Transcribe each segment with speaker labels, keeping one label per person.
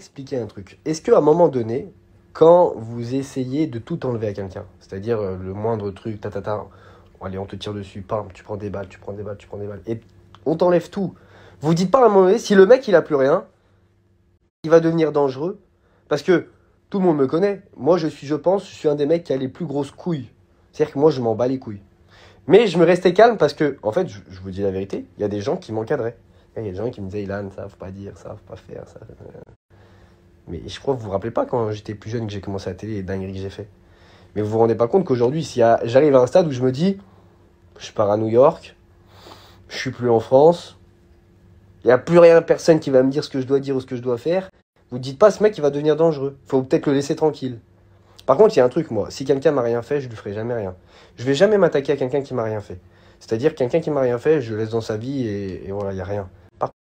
Speaker 1: expliquer un truc. Est-ce qu'à un moment donné, quand vous essayez de tout enlever à quelqu'un, c'est-à-dire euh, le moindre truc, ta, ta, allez, on te tire dessus, pam, tu prends des balles, tu prends des balles, tu prends des balles, et on t'enlève tout. Vous dites pas à un moment donné, si le mec il a plus rien, il va devenir dangereux, parce que tout le monde me connaît. Moi, je suis, je pense, je suis un des mecs qui a les plus grosses couilles. C'est-à-dire que moi, je m'en bats les couilles. Mais je me restais calme parce que, en fait, je, vous dis la vérité, il y a des gens qui m'encadraient. Il y a des gens qui me disaient, Ilan, ça, faut pas dire, ça, faut pas faire, ça. Euh, mais je crois que vous vous rappelez pas quand j'étais plus jeune que j'ai commencé la télé les dingueries que j'ai fait. Mais vous vous rendez pas compte qu'aujourd'hui, si j'arrive à un stade où je me dis, je pars à New York, je suis plus en France, il n'y a plus rien, personne qui va me dire ce que je dois dire ou ce que je dois faire. Vous dites pas, ce mec, il va devenir dangereux. Faut peut-être le laisser tranquille. Par contre, il y a un truc, moi. Si quelqu'un m'a rien fait, je lui ferai jamais rien. Je vais jamais m'attaquer à quelqu'un qui m'a rien fait. C'est-à-dire, quelqu'un qui m'a rien fait, je le laisse dans sa vie et, et voilà, il n'y a rien.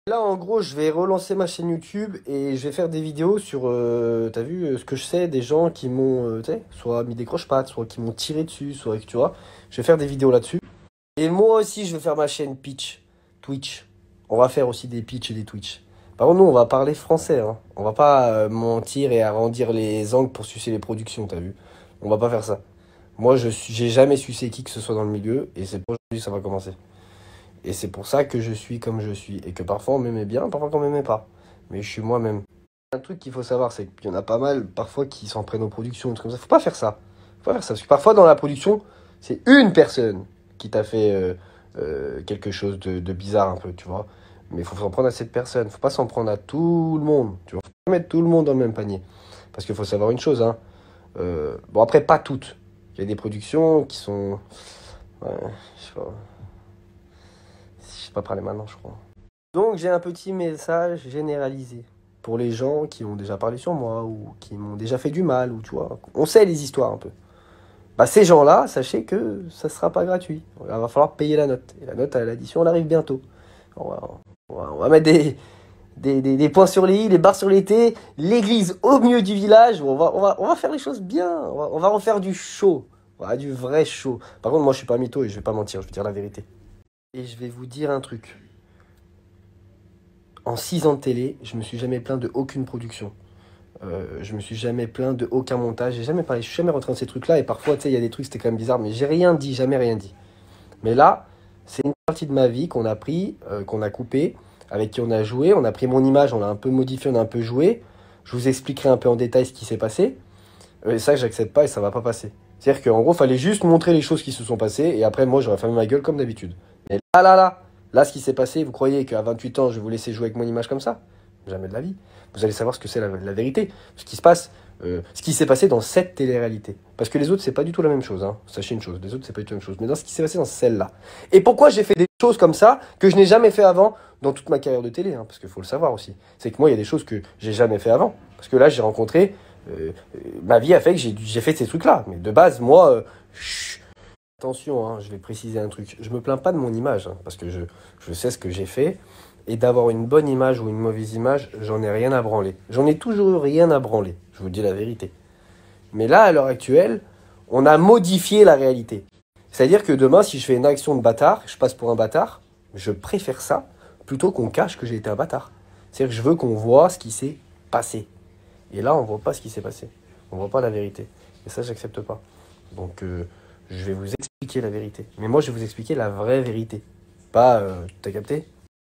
Speaker 1: Là, en gros, je vais relancer ma chaîne YouTube et je vais faire des vidéos sur, euh, t'as vu, euh, ce que je sais des gens qui m'ont, euh, tu sais, soit mis des croche-pattes, soit qui m'ont tiré dessus, soit que tu vois. Je vais faire des vidéos là-dessus. Et moi aussi, je vais faire ma chaîne Pitch, Twitch. On va faire aussi des Pitch et des Twitch. Par contre, nous, on va parler français. Hein. On va pas mentir et arrondir les angles pour sucer les productions, t'as vu. On va pas faire ça. Moi, je j'ai jamais sucé qui que ce soit dans le milieu et c'est pour aujourd'hui ça va commencer. Et c'est pour ça que je suis comme je suis. Et que parfois on m'aimait bien, parfois on m'aimait pas. Mais je suis moi-même. Un truc qu'il faut savoir, c'est qu'il y en a pas mal parfois qui s'en prennent aux productions, comme ça. Faut pas faire ça. Faut pas faire ça. Parce que parfois dans la production, c'est une personne qui t'a fait euh, euh, quelque chose de, bizarre un peu, tu vois. Mais faut s'en prendre à cette personne. Faut pas s'en prendre à tout le monde. Tu vois, faut pas mettre tout le monde dans le même panier. Parce qu'il faut savoir une chose, hein. Euh, bon après pas toutes. Il y a des productions qui sont. Ouais, je sais pas pas parler maintenant, je crois. Donc j'ai un petit message généralisé pour les gens qui ont déjà parlé sur moi ou qui m'ont déjà fait du mal ou tu vois, on sait les histoires un peu. Bah ces gens-là, sachez que ça sera pas gratuit. Il va falloir payer la note. Et la note à l'addition, elle arrive bientôt. On va, mettre des, points sur les i, les barres sur les t, l'église au milieu du village. On va, on va, on va faire les choses bien. On va, on en faire du chaud, du vrai chaud. Par contre, moi, je suis pas mytho et je vais pas mentir. Je vais dire la vérité. Et je vais vous dire un truc. En 6 ans de télé, je me suis jamais plaint de aucune production. Euh, je me suis jamais plaint de aucun montage. J'ai jamais parlé, je suis jamais rentré dans ces trucs-là. Et parfois, tu sais, il y a des trucs, c'était quand même bizarre, mais j'ai rien dit, jamais rien dit. Mais là, c'est une partie de ma vie qu'on a pris, euh, qu'on a coupé, avec qui on a joué. On a pris mon image, on l'a un peu modifié, on a un peu joué. Je vous expliquerai un peu en détail ce qui s'est passé. Euh, et ça, j'accepte pas et ça va pas passer. C'est-à-dire qu'en gros, fallait juste montrer les choses qui se sont passées et après, moi, j'aurais fermé ma gueule comme d'habitude. Ah là là Là, ce qui s'est passé, vous croyez qu'à 28 ans, je vais vous laisser jouer avec mon image comme ça Jamais de la vie. Vous allez savoir ce que c'est la, vérité, ce qui se passe, euh, ce qui s'est passé dans cette télé-réalité. Parce que les autres, c'est pas du tout la même chose. Hein. Sachez une chose, les autres, c'est pas du tout la même chose. Mais dans ce qui s'est passé dans celle-là. Et pourquoi j'ai fait des choses comme ça que je n'ai jamais fait avant dans toute ma carrière de télé hein, Parce qu'il faut le savoir aussi. C'est que moi, il y a des choses que j'ai jamais fait avant. Parce que là, j'ai rencontré. Euh, euh, ma vie a fait que j'ai fait ces trucs-là. Mais de base, moi, Attention, hein, je vais préciser un truc. Je me plains pas de mon image, hein, parce que je, sais ce que j'ai fait. Et d'avoir une bonne image ou une mauvaise image, j'en ai rien à branler. J'en ai toujours eu rien à branler, je vous dis la vérité. Mais là, à l'heure actuelle, on a modifié la réalité. C'est-à-dire que demain, si je fais une action de bâtard, je passe pour un bâtard, je préfère ça plutôt qu'on cache que j'ai été un bâtard. C'est-à-dire que je veux qu'on voit ce qui s'est passé. Et là, on voit pas ce qui s'est passé. On voit pas la vérité. Et ça, j'accepte pas. Donc, euh, je vais vous expliquer la vérité. Mais moi, je vais vous expliquer la vraie vérité. Pas, euh, t'as capté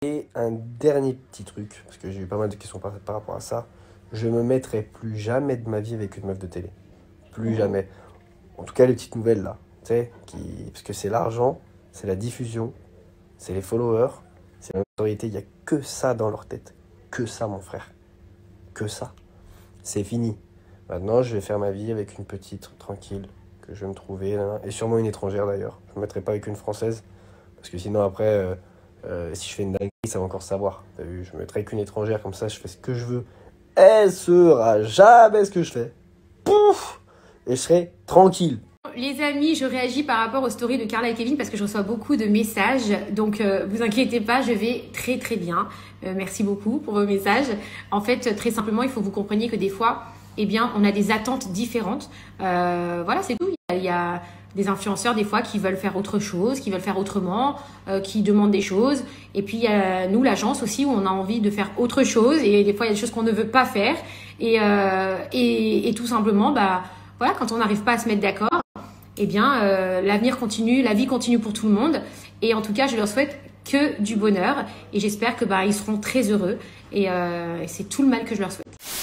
Speaker 1: Et un dernier petit truc, parce que j'ai eu pas mal de questions par, rapport à ça. Je me mettrai plus jamais de ma vie avec une meuf de télé. Plus mmh. jamais. En tout cas, les petites nouvelles là. Tu sais, qui... parce que c'est l'argent, c'est la diffusion, c'est les followers, c'est la notoriété. Il n'y a que ça dans leur tête. Que ça, mon frère. Que ça. C'est fini. Maintenant, je vais faire ma vie avec une petite, tranquille, je vais me trouver, hein. et sûrement une étrangère d'ailleurs. Je ne mettrai pas avec une française, parce que sinon après, euh, euh, si je fais une dinguerie, ça va encore savoir. As vu je mettrai qu'une étrangère, comme ça je fais ce que je veux. Elle sera jamais ce que je fais. Pouf Et je serai tranquille.
Speaker 2: Les amis, je réagis par rapport aux stories de Carla et Kevin parce que je reçois beaucoup de messages. Donc, euh, vous inquiétez pas, je vais très très bien. merci beaucoup pour vos messages. En fait, très simplement, il faut que vous compreniez que des fois, eh bien, on a des attentes différentes. Euh, voilà, c'est tout. Il y a des influenceurs des fois qui veulent faire autre chose, qui veulent faire autrement, euh, qui demandent des choses. Et puis il y a nous, l'agence aussi, où on a envie de faire autre chose. Et des fois, il y a des choses qu'on ne veut pas faire. Et, euh, et, tout simplement, bah, voilà, quand on n'arrive pas à se mettre d'accord, eh bien, l'avenir continue, la vie continue pour tout le monde. Et en tout cas, je leur souhaite que du bonheur. Et j'espère que bah, ils seront très heureux. Et c'est tout le mal que je leur souhaite.